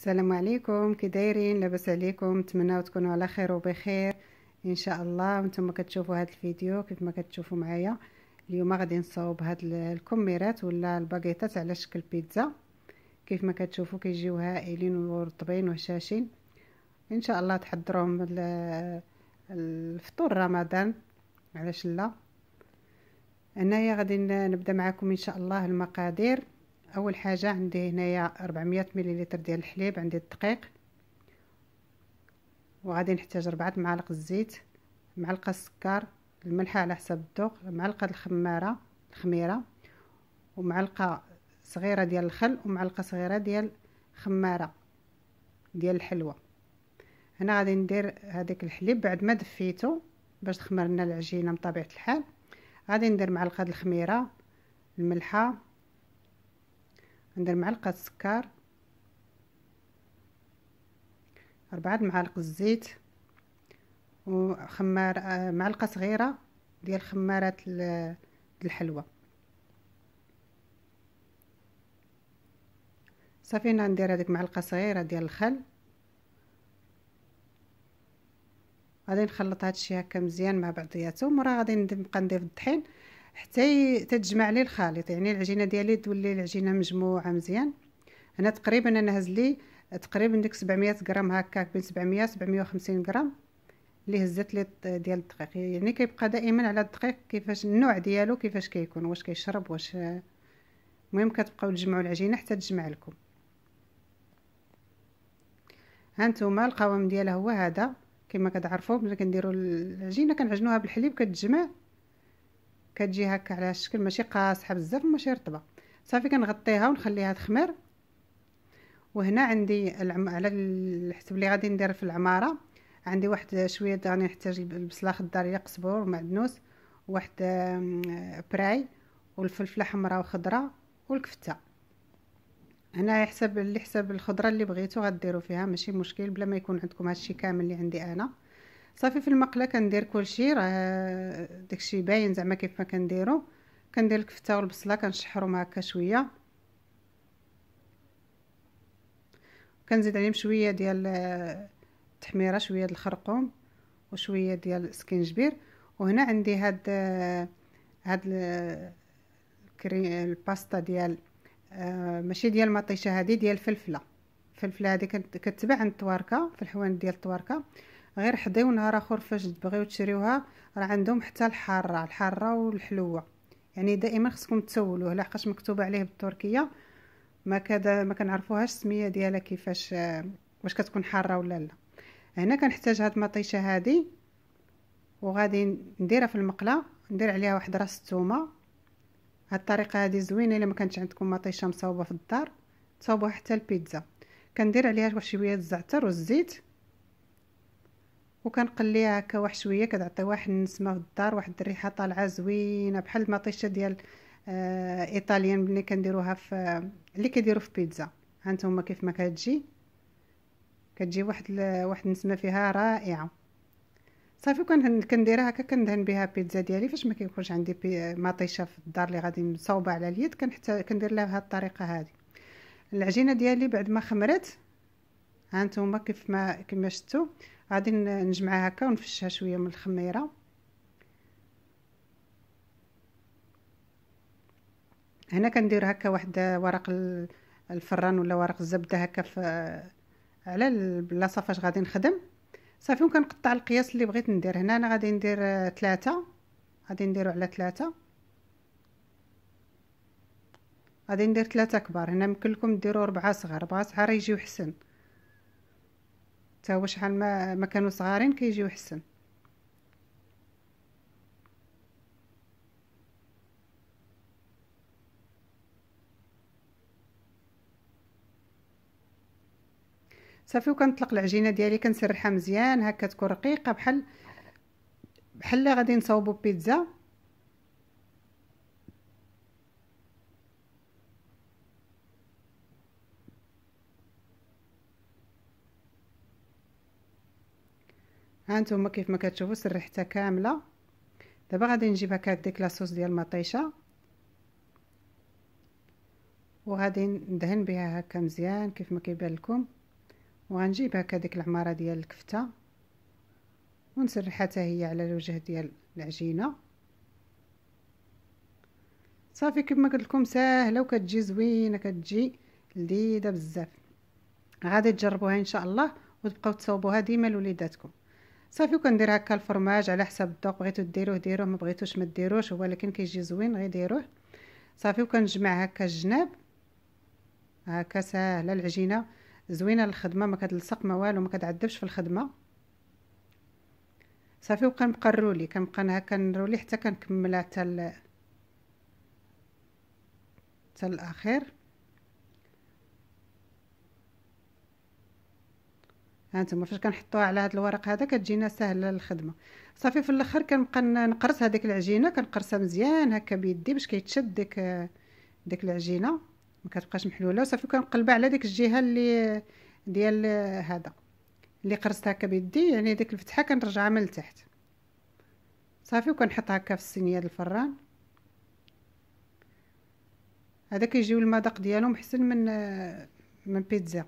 السلام عليكم كي دايرين لاباس عليكم نتمنى تكونوا على خير وبخير ان شاء الله وانتم كتشوفوا هذا الفيديو كيف ما كتشوفوا معايا اليوم غادي نصاوب هاد الكميرات ولا الباغيطات على شكل بيتزا كيف ما كتشوفوا كيجيو هائلين ورطبين وهشاشين ان شاء الله تحضروهم الفطور رمضان علاش لا هنايا غادي نبدا معكم ان شاء الله المقادير اول حاجه عندي هنايا 400 مليلتر ديال الحليب عندي الدقيق وغادي نحتاج ربعة معالق الزيت معلقه السكر الملحه على حسب الذوق معلقه الخماره الخميره ومعلقه صغيره ديال الخل ومعلقه صغيره ديال خماره ديال الحلوى هنا غادي ندير هذاك الحليب بعد ما دفيته باش خمرنا العجينه بطبيعه الحال غادي ندير معلقه الخميره الملحه ندير معلقة سكر أربعة معالق الزيت وخمار آه، معلقة صغيرة ديال خمارة الحلوى صافي انا ندير هذيك معلقه صغيره ديال الخل غادي نخلط هادشي هكا مزيان مع بعضياته مورا غادي نبقى نضيف الطحين حتى تتجمع لي الخليط يعني العجينه ديالي تولي العجينه مجموعه مزيان انا تقريبا انا هز لي تقريبا ديك 700 غرام هكاك بين 700 750 غرام اللي هزت لي ديال الدقيق يعني كيبقى دائما على الدقيق كيفاش النوع ديالو كيفاش كيكون واش كيشرب واش المهم كتبقاو تجمعوا العجينه حتى تجمع لكم هانتوما القوام ديالها هو هذا كما كتعرفوا ملي كنديروا العجينه كنعجنوها بالحليب كتجمع كتجي هكا على الشكل ماشي قاصحه بزاف وماشي رطبه صافي كنغطيها ونخليها تخمر وهنا عندي العم... على الحسب اللي غادي ندير في العماره عندي واحد شويه راني نحتاج البصله خضاريه قزبر ومعدنوس واحد براي والفلفله حمراء وخضراء والكفته هنا حسب اللي حسب الخضره اللي بغيتو غديروا فيها ماشي مشكل بلا ما يكون عندكم هادشي كامل اللي عندي انا صافي في المقله كندير كلشي راه داكشي باين زعما كيف ما كنديرو كندير الكفته والبصله كنشحرهم هكا شويه كنزيد عليهم شويه ديال التحميره شويه ديال الخرقوم وشويه ديال السكينجبير وهنا عندي هاد هاد الباستا ديال آه، ماشي ديال المطيشه هذه ديال الفلفله الفلفله هذه كتباع عند التواركه في الحوانت ديال التواركه غير حداي ونهار اخر فاش تبغيو تشريوها راه عندهم حتى الحاره الحاره والحلوه يعني دائما خصكم تسولوه لحقاش مكتوبه عليه بالتركيه ما كذا ما كنعرفوهاش السميه ديالها كيفاش واش كتكون حاره ولا لا هنا كنحتاج هاد المطيشه هادي وغادي نديرها في المقله ندير عليها واحد راس الثومه هاد الطريقه هادي زوينه الا ما كانتش عندكم مطيشه مصاوبه في الدار تصاوبوها حتى البيتزا كندير عليها واحد شويه الزعتر والزيت وكنقليها هكا واحد شويه كتعطي واحد النسمه في الدار واحد الريحه طالعه زوينه بحال المطيشه ديال آه ايطاليان ملي كنديروها في اللي كيديروا في بيتزا هانتوما كيف ما كتجي كتجي واحد واحد النسمه فيها رائعه صافي كان كنديرها هكا كندهن بها البيتزا ديالي فاش ما كيكونش عندي مطيشه في الدار اللي غادي مصوبه على اليد كنحتاج كندير لها بهذه الطريقه هذه العجينه ديالي بعد ما خمرت ها نتوما كيف ما كما شفتوا غادي نجمعها هكا ونفشها شويه من الخميره هنا كندير هكا واحد ورق الفران ولا ورق الزبده هكا في على البلاصه فاش غادي نخدم صافي وكنقطع القياس اللي بغيت ندير هنا انا غادي ندير ثلاثة غادي نديرو على ثلاثة غادي ندير ثلاثة كبار هنا يمكن لكم ديروا ربعة صغار ربعة صغار يجيو حسن تا هو شحال ما ما كانوا صغارين كيجيو حسن صافي وكنطلق العجينه ديالي كنسرحها مزيان هكا تكون رقيقه بحال بحال غادي نصاوبو بيتزا ها نتوما كيف ما كتشوفوا سرحتها كامله دابا غادي نجيب هكا ديك لاصوص ديال المطيشه وغادي ندهن بها هكا مزيان كيف ما كيبان لكم وغنجيب هكا ديك العماره ديال الكفته ونسرحها هي على الوجه ديال العجينه صافي كما قلت لكم ساهله وكتجي زوينه كتجي لذيذه بزاف غادي تجربوها ان شاء الله وتبقاو تصاوبوها ديما لوليداتكم صافي وكندير هكا الفرماج على حسب الذوق بغيتو ديروه ديروه ما بغيتوش ما ديروش هو لكن كيجي زوين غير ديروه صافي وكنجمع هكا الجناب هكا ساهله العجينه زوينه الخدمه ما كتلصق ما والو ما كتعذبش في الخدمه صافي وكنبقى نرولي كنبقى هكا نرولي حتى كنكملها حتى حتى الاخير هانتوما فاش كنحطوها على هذا الورق هذا كتجينا سهله الخدمه صافي في الاخر كنبقى نقرص هذيك العجينه كنقرصها مزيان هكا بيدي باش كيتشد ديك ديك العجينه ما كتبقاش محلوله وصافي كنقلبها على ديك الجهه اللي ديال هذا اللي قرصتها هكا بيدي يعني ديك الفتحه كنرجعها من التحت صافي وكنحطها هكا في الصينيه ديال الفران هذا كيجيو المذاق ديالهم احسن من من بيتزا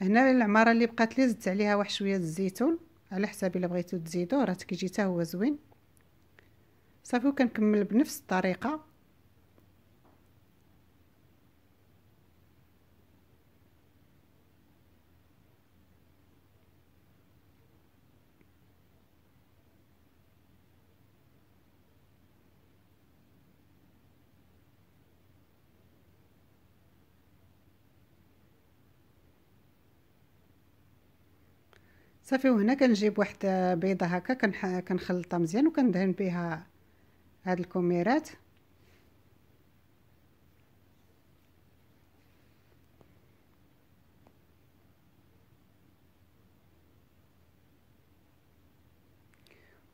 هنا العماره اللي بقات لي زدت عليها واحد شويه الزيتون على حساب الا بغيتو تزيدوه راه كيجي حتى هو زوين صافي وكنكمل بنفس الطريقه صافي وهنا كنجيب واحد بيضه هكا كنح... كنخلطها مزيان وكندهن بها هاد الكوميرات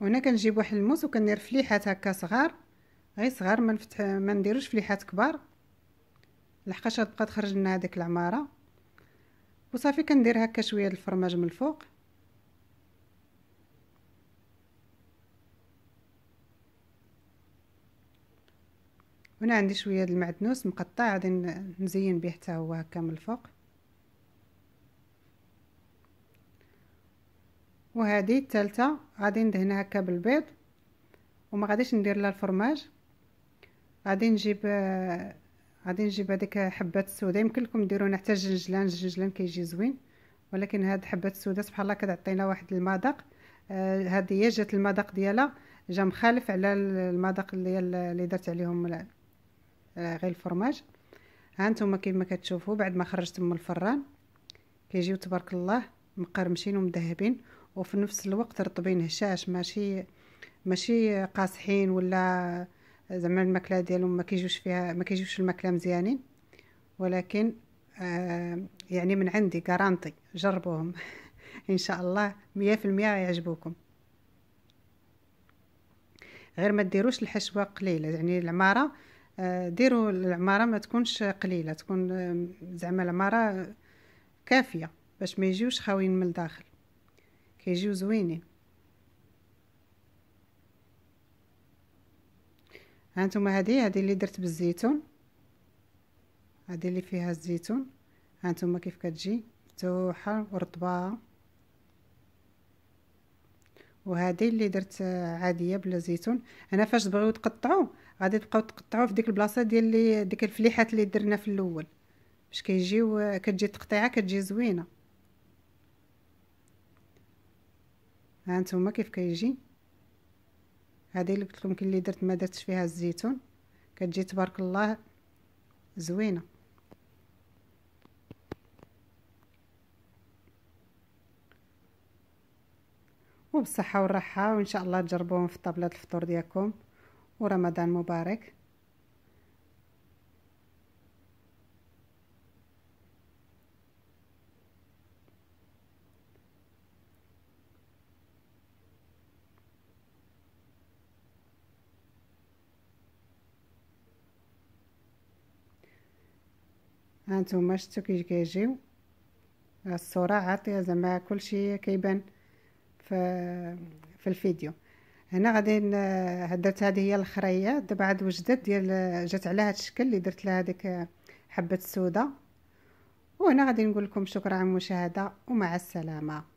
وهنا كنجيب واحد الموس وكندير فليحات هكا صغار غير صغار ما نفتح نديروش فليحات كبار لحقاش غتبقى تخرج لنا هذيك العماره وصافي كندير هكا شويه الفرماج من الفوق هنا عندي شويه المعدنوس مقطع غادي نزين به حتى هو هكا من الفوق وهذه الثالثه غادي ندهنها هكا بالبيض وما غاديش ندير لها الفرماج غادي نجيب غادي نجيب هذيك حبات السوده يمكن لكم ديروا حتى الجنجلان الجنجلان كيجي زوين ولكن هاد حبات السوداء سبحان الله كتعطينا واحد المذاق آه هي جات المذاق ديالها جا مخالف على المذاق ديال اللي درت عليهم آه، غير الفرماج ها نتوما كيما كتشوفوا بعد ما خرجت من الفران كيجيو تبارك الله مقرمشين ومذهبين وفي نفس الوقت رطبين هشاش ماشي ماشي قاصحين ولا زعما الماكله ديالهم ما كيجوش فيها ما كيجوش الماكله مزيانين ولكن آه يعني من عندي غارانتي جربوهم ان شاء الله مية في المية يعجبوكم غير ما ديروش الحشوه قليله يعني العماره آه، ديروا العماره ما تكونش قليله تكون آه، زعما العماره كافيه باش ما يجيوش خاويين من الداخل كيجيو زوينين هانتوما هادي هادي اللي درت بالزيتون هادي اللي فيها الزيتون هانتوما كيف كتجي مفتوحه ورطبه وهذه اللي درت آه، عاديه بلا زيتون انا فاش تبغيو تقطعوا غادي تبقاو تقطعوه في ديك البلاصه ديال اللي ديك الفليحات اللي درنا في الاول باش كيجيو كتجي التقطيعه كتجي زوينه ها نتوما كيف كيجي هذه اللي قلت لكم اللي درت ما درتش فيها الزيتون كتجي تبارك الله زوينه وبالصحه والراحه وان شاء الله تجربوهم في طابله الفطور ديالكم ورمضان مبارك هانتوما شتو كيش كيجيو الصورة عاطية زعما كلشي كيبان ف في الفيديو هنا غادي درت هذه هي الخريه دابا عاد وجدت ديال جات على هذا الشكل اللي درت لها هذيك حبه السوده وهنا غادي نقول لكم شكرا على المشاهده ومع السلامه